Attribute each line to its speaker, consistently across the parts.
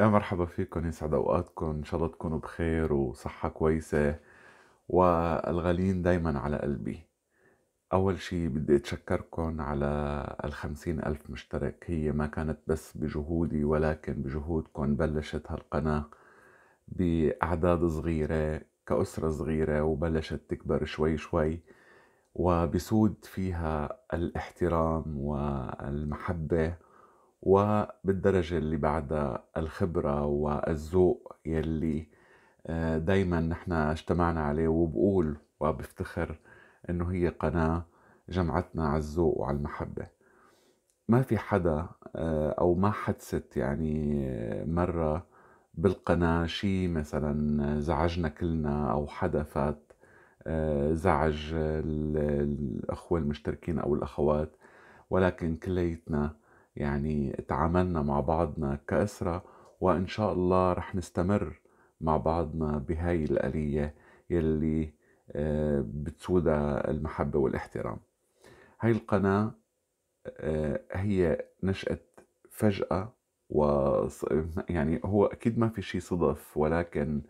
Speaker 1: يا مرحبا فيكم يسعد اوقاتكم ان شاء الله تكونوا بخير وصحة كويسة والغاليين دايما على قلبي أول شي بدي أتشكركم على الخمسين ألف مشترك هي ما كانت بس بجهودي ولكن بجهودكم بلشت هالقناة بأعداد صغيرة كأسرة صغيرة وبلشت تكبر شوي شوي وبسود فيها الاحترام والمحبة وبالدرجة اللي بعدها الخبرة والذوق يلي آه، دايما نحن اجتمعنا عليه وبقول وبفتخر انه هي قناة جمعتنا على الذوق وعلى المحبة ما في حدا آه، او ما حدثت يعني آه، مرة بالقناة شي مثلا زعجنا كلنا او حدا فات زعج الاخوة المشتركين او الاخوات ولكن كليتنا يعني تعاملنا مع بعضنا كأسرة وإن شاء الله رح نستمر مع بعضنا بهاي الآلية يلي آه، بتسودها المحبة والاحترام هاي القناة آه، هي نشأت فجأة و يعني هو أكيد ما في شي صدف ولكن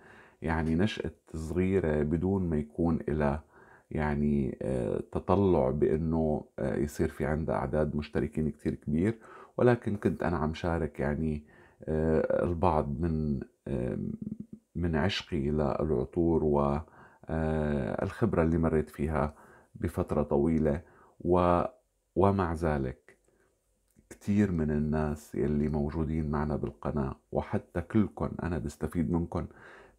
Speaker 1: يعني نشأت صغيرة بدون ما يكون لها يعني آه، تطلع بانه آه، يصير في عندها اعداد مشتركين كثير كبير ولكن كنت انا عم شارك يعني آه، البعض من من عشقي للعطور والخبرة اللي مريت فيها بفترة طويلة و ومع ذلك كثير من الناس يلي موجودين معنا بالقناة وحتى كلكم أنا بستفيد منكم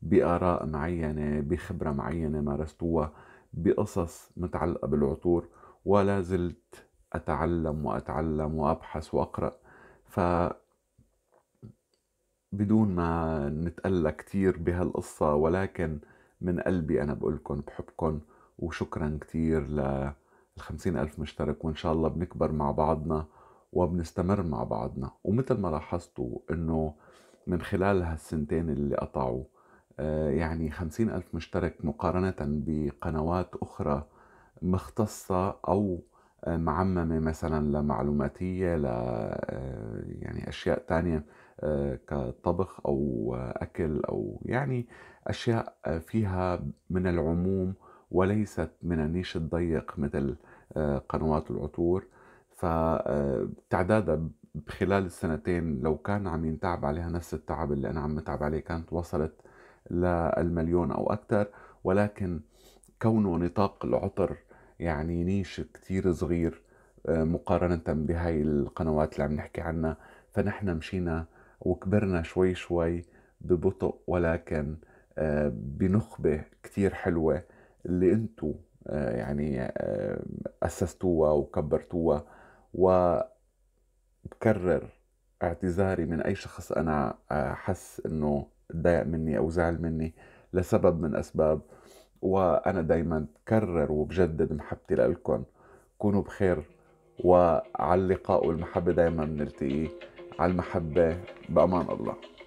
Speaker 1: بآراء معينة بخبرة معينة مارستوها بقصص متعلقة بالعطور ولا زلت أتعلم وأتعلم وأبحث وأقرأ ف بدون ما نتقلى كتير بهالقصة ولكن من قلبي أنا بقولكم بحبكم وشكرا كتير للخمسين ألف مشترك وإن شاء الله بنكبر مع بعضنا وبنستمر مع بعضنا ومثل ما لاحظتوا أنه من خلال هالسنتين اللي قطعوا آه، يعني خمسين ألف مشترك مقارنة بقنوات أخرى مختصة أو آه، معممة مثلا لمعلوماتية ل آه، يعني أشياء تانية كطبخ أو أكل أو يعني أشياء فيها من العموم وليست من النيش الضيق مثل قنوات العطور فتعدادها بخلال السنتين لو كان عم ينتعب عليها نفس التعب اللي أنا عم متعب عليه كانت وصلت للمليون أو أكثر ولكن كونه نطاق العطر يعني نيش كتير صغير آه، مقارنة بهاي القنوات اللي عم نحكي عنها فنحن مشينا وكبرنا شوي شوي ببطء ولكن آه، بنخبة كتير حلوة اللي انتو آه، يعني أسستوها وكبرتوها وبكرر اعتذاري من أي شخص أنا حس أنه تضايق مني او زعل مني لسبب من اسباب وانا دايما بكرر وبجدد محبتي لكم كونوا بخير وعلى اللقاء والمحبه دايما بنلتقي على المحبه بامان الله